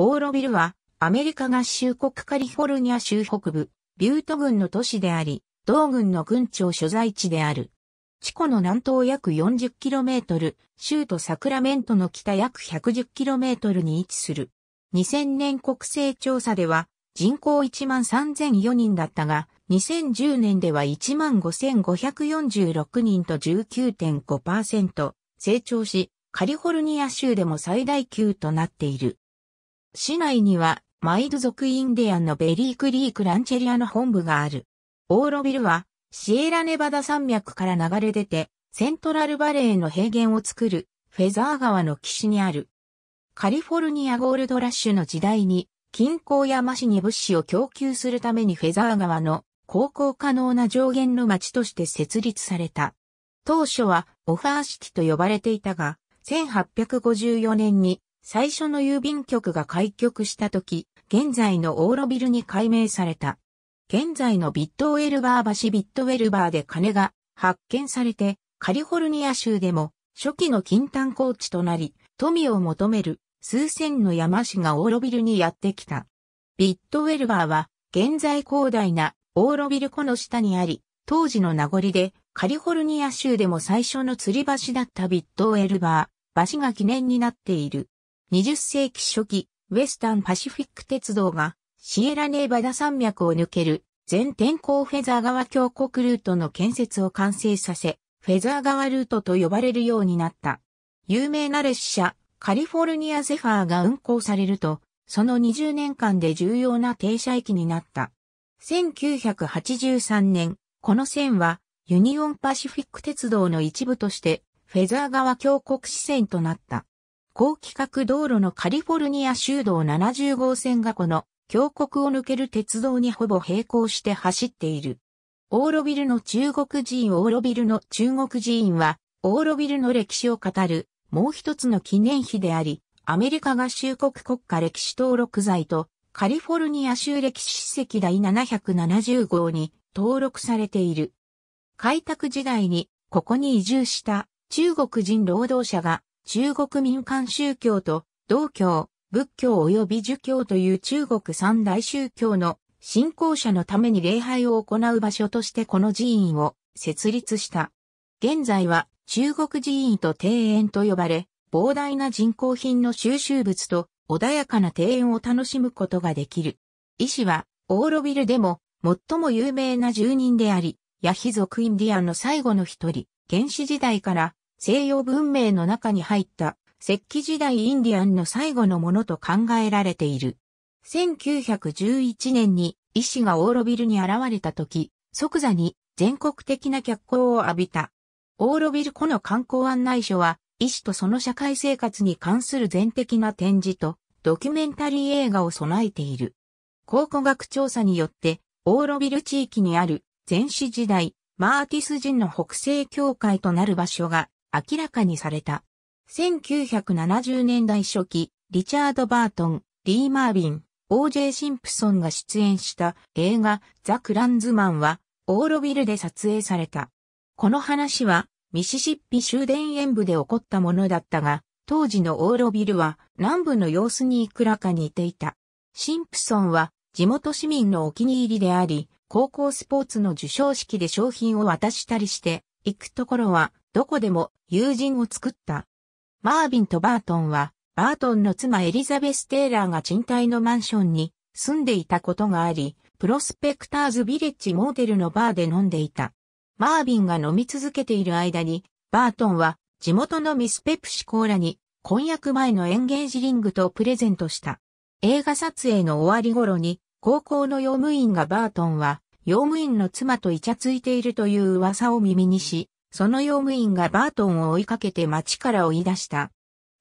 オーロビルは、アメリカ合衆国カリフォルニア州北部、ビュート郡の都市であり、同郡の郡庁所在地である。チコの南東約 40km、州都サクラメントの北約 110km に位置する。2000年国勢調査では、人口1万3004人だったが、2010年では1万5546人と19.5%成長し、カリフォルニア州でも最大級となっている。市内には、マイド族インディアンのベリークリークランチェリアの本部がある。オーロビルは、シエラネバダ山脈から流れ出て、セントラルバレーの平原を作る、フェザー川の岸にある。カリフォルニアゴールドラッシュの時代に、近郊やマ市に物資を供給するためにフェザー川の航行可能な上限の町として設立された。当初はオファーシティと呼ばれていたが、1854年に最初の郵便局が開局した時、現在のオーロビルに改名された。現在のビットウェルバー橋ビットウェルバーで金が発見されて、カリフォルニア州でも初期の金炭高地となり、富を求める数千の山市がオーロビルにやってきた。ビットウェルバーは現在広大なオーロビル湖の下にあり、当時の名残でカリフォルニア州でも最初の吊り橋だったビットウェルバー、橋が記念になっている。20世紀初期、ウェスタンパシフィック鉄道がシエラネーバダ山脈を抜ける全天候フェザー川峡谷ルートの建設を完成させ、フェザー川ルートと呼ばれるようになった。有名な列車、カリフォルニアゼファーが運行されると、その20年間で重要な停車駅になった。1983年、この線はユニオンパシフィック鉄道の一部として、フェザー川峡谷支線となった。高規格道路のカリフォルニア州道70号線がこの峡谷を抜ける鉄道にほぼ並行して走っている。オーロビルの中国寺院オーロビルの中国寺院は、オーロビルの歴史を語る、もう一つの記念碑であり、アメリカ合衆国国家歴史登録財と、カリフォルニア州歴史史跡第770号に登録されている。開拓時代に、ここに移住した中国人労働者が中国民間宗教と道教、仏教及び儒教という中国三大宗教の信仰者のために礼拝を行う場所としてこの寺院を設立した。現在は中国寺院と庭園と呼ばれ、膨大な人工品の収集物と穏やかな庭園を楽しむことができる。医師は、オーロビルでも最も有名な住人であり、ヤヒ族インディアンの最後の一人、原始時代から西洋文明の中に入った石器時代インディアンの最後のものと考えられている。1911年に医師がオーロビルに現れた時、即座に全国的な脚光を浴びた。オーロビル湖の観光案内所は、医師とその社会生活に関する全的な展示と、ドキュメンタリー映画を備えている。考古学調査によって、オーロビル地域にある前史時代、マーティス人の北西教会となる場所が明らかにされた。1970年代初期、リチャード・バートン、リー・マービン、O.J. シンプソンが出演した映画ザ・クランズマンはオーロビルで撮影された。この話はミシシッピ州田園部で起こったものだったが、当時のオーロビルは南部の様子にいくらか似ていた。シンプソンは地元市民のお気に入りであり、高校スポーツの受賞式で商品を渡したりして、行くところはどこでも友人を作った。マービンとバートンは、バートンの妻エリザベス・テイラーが賃貸のマンションに住んでいたことがあり、プロスペクターズ・ビレッジ・モーテルのバーで飲んでいた。マービンが飲み続けている間に、バートンは地元のミス・ペプシコーラに婚約前のエンゲージリングとプレゼントした。映画撮影の終わり頃に、高校の用務員がバートンは、用務員の妻とイチャついているという噂を耳にし、その用務員がバートンを追いかけて町から追い出した。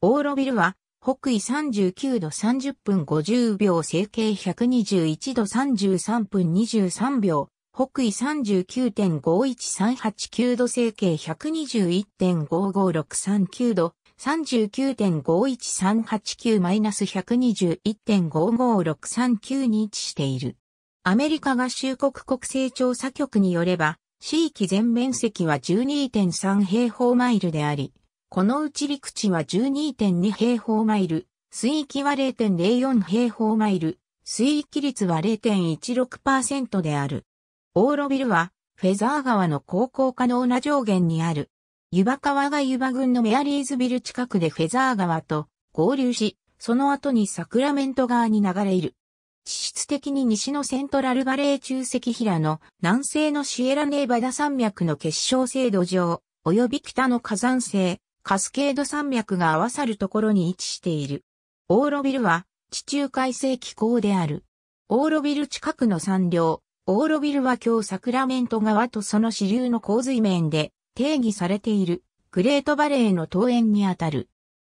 オーロビルは、北緯39度30分50秒、整形121度33分23秒、北緯39.51389度整形121.55639度、39.51389マイナス121.55639に位置している。アメリカ合衆国国勢調査局によれば、地域全面積は12.3平方マイルであり、このうち陸地は12.2平方マイル、水域は0.04平方マイル、水域率は0.16%である。オーロビルは、フェザー川の航行可能な上限にある。湯葉川が湯葉郡のメアリーズビル近くでフェザー川と合流し、その後にサクラメント川に流れる。地質的に西のセントラルバレー中石平の南西のシエラネーバダ山脈の結晶制度上、及び北の火山性、カスケード山脈が合わさるところに位置している。オーロビルは地中海性気候である。オーロビル近くの山稜、オーロビルは今日サクラメント川とその支流の洪水面で定義されているグレートバレーの東縁にあたる。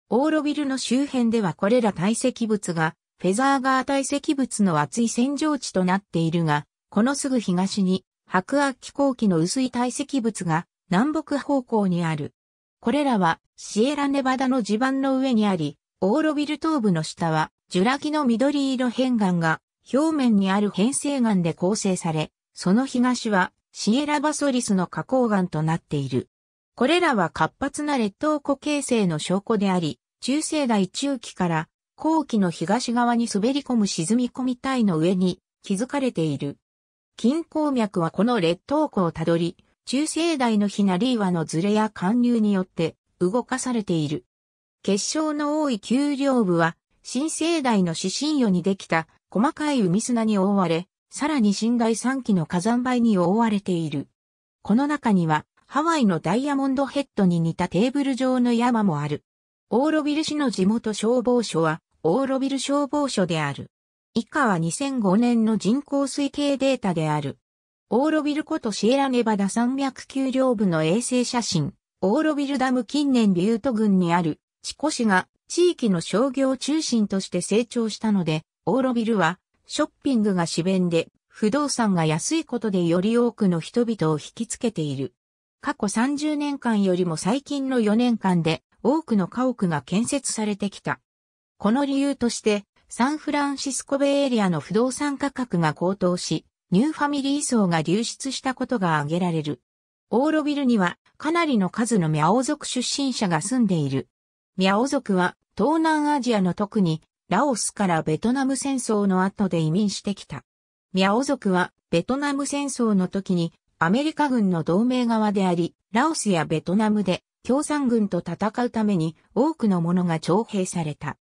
オーロビルの周辺ではこれら堆積物がフェザーガー堆積物の厚い洗浄地となっているが、このすぐ東に、白亜紀後期の薄い堆積物が南北方向にある。これらはシエラネバダの地盤の上にあり、オーロビル東部の下は、ジュラ紀の緑色片岩が表面にある変成岩で構成され、その東はシエラバソリスの花崗岩となっている。これらは活発な列島湖形成の証拠であり、中世代中期から後期の東側に滑り込む沈み込み帯の上に築かれている。近郊脈はこの列島湖をたどり、中生代のひなり岩のずれや貫流によって動かされている。結晶の多い丘陵部は、新生代の指針予にできた細かい海砂に覆われ、さらに新大三期の火山灰に覆われている。この中には、ハワイのダイヤモンドヘッドに似たテーブル状の山もある。オーロビル市の地元消防署は、オーロビル消防署である。以下は2005年の人口推計データである。オーロビルことシエラネバダ山脈丘陵部の衛星写真、オーロビルダム近年ビュート郡にある、チコ市が地域の商業中心として成長したので、オーロビルはショッピングが市弁で、不動産が安いことでより多くの人々を引きつけている。過去30年間よりも最近の4年間で多くの家屋が建設されてきた。この理由として、サンフランシスコベイエリアの不動産価格が高騰し、ニューファミリー層が流出したことが挙げられる。オーロビルにはかなりの数のミャオ族出身者が住んでいる。ミャオ族は東南アジアの特にラオスからベトナム戦争の後で移民してきた。ミャオ族はベトナム戦争の時にアメリカ軍の同盟側であり、ラオスやベトナムで共産軍と戦うために多くのものが徴兵された。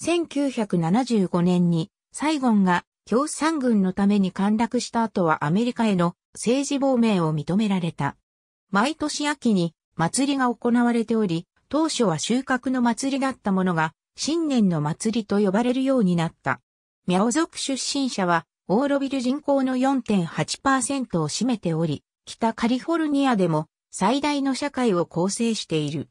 1975年にサイゴンが共産軍のために陥落した後はアメリカへの政治亡命を認められた。毎年秋に祭りが行われており、当初は収穫の祭りだったものが新年の祭りと呼ばれるようになった。ミャオ族出身者はオーロビル人口の4.8%を占めており、北カリフォルニアでも最大の社会を構成している。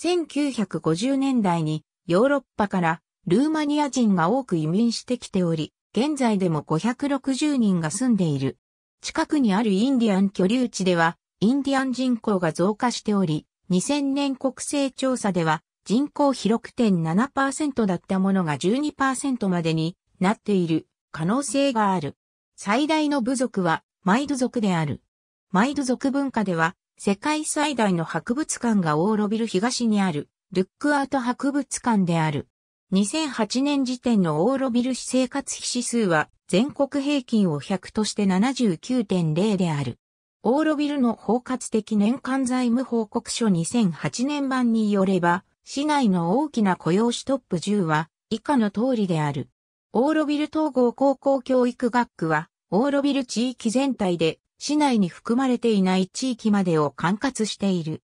1950年代にヨーロッパからルーマニア人が多く移民してきており、現在でも560人が住んでいる。近くにあるインディアン居留地では、インディアン人口が増加しており、2000年国勢調査では、人口比6.7%だったものが12%までになっている可能性がある。最大の部族はマイド族である。マイド族文化では世界最大の博物館がオーロビル東にあるルックアート博物館である。2008年時点のオーロビル市生活費指数は全国平均を100として79.0である。オーロビルの包括的年間財務報告書2008年版によれば、市内の大きな雇用主トップ10は以下の通りである。オーロビル統合高校教育学区は、オーロビル地域全体で市内に含まれていない地域までを管轄している。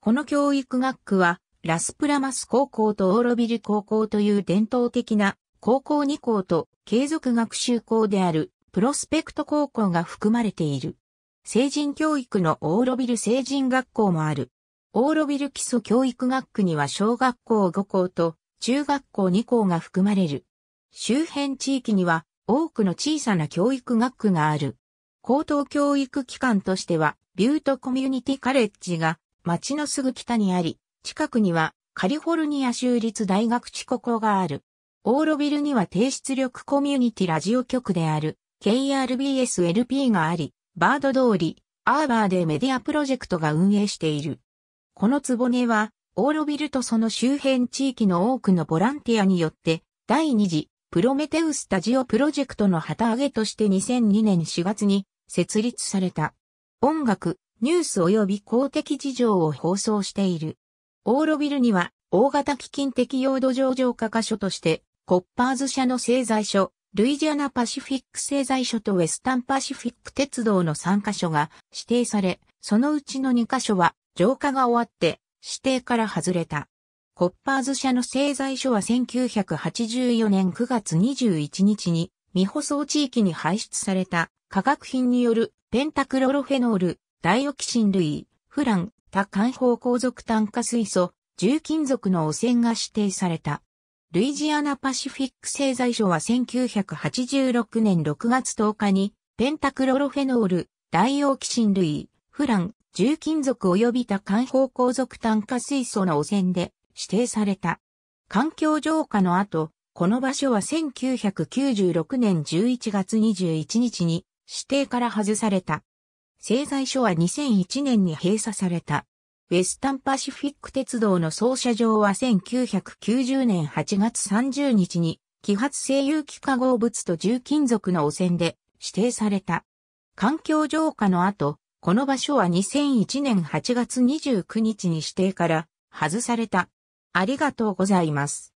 この教育学区は、ラスプラマス高校とオーロビル高校という伝統的な高校2校と継続学習校であるプロスペクト高校が含まれている。成人教育のオーロビル成人学校もある。オーロビル基礎教育学区には小学校5校と中学校2校が含まれる。周辺地域には多くの小さな教育学区がある。高等教育機関としてはビュートコミュニティカレッジが町のすぐ北にあり、近くにはカリフォルニア州立大学地ココがある。オーロビルには低出力コミュニティラジオ局である KRBSLP があり、バード通り、アーバーでメディアプロジェクトが運営している。このつぼねは、オーロビルとその周辺地域の多くのボランティアによって、第2次、プロメテウスタジオプロジェクトの旗揚げとして2002年4月に設立された。音楽、ニュース及び公的事情を放送している。オーロビルには、大型基金適用土壌浄化箇所として、コッパーズ社の製材所、ルイジアナパシフィック製材所とウェスタンパシフィック鉄道の3箇所が指定され、そのうちの2箇所は浄化が終わって指定から外れた。コッパーズ社の製材所は1984年9月21日に未舗装地域に排出された化学品によるペンタクロロフェノール、ダイオキシン類、フラン、多環方鉱族炭化水素、重金属の汚染が指定された。ルイジアナパシフィック製材所は1986年6月10日に、ペンタクロロフェノール、ダイオキシン類、フラン、重金属及び多環方鉱族炭化水素の汚染で指定された。環境浄化の後、この場所は1996年11月21日に指定から外された。製材所は2001年に閉鎖された。ウェスタンパシフィック鉄道の操車場は1990年8月30日に、揮発性有機化合物と重金属の汚染で指定された。環境浄化の後、この場所は2001年8月29日に指定から外された。ありがとうございます。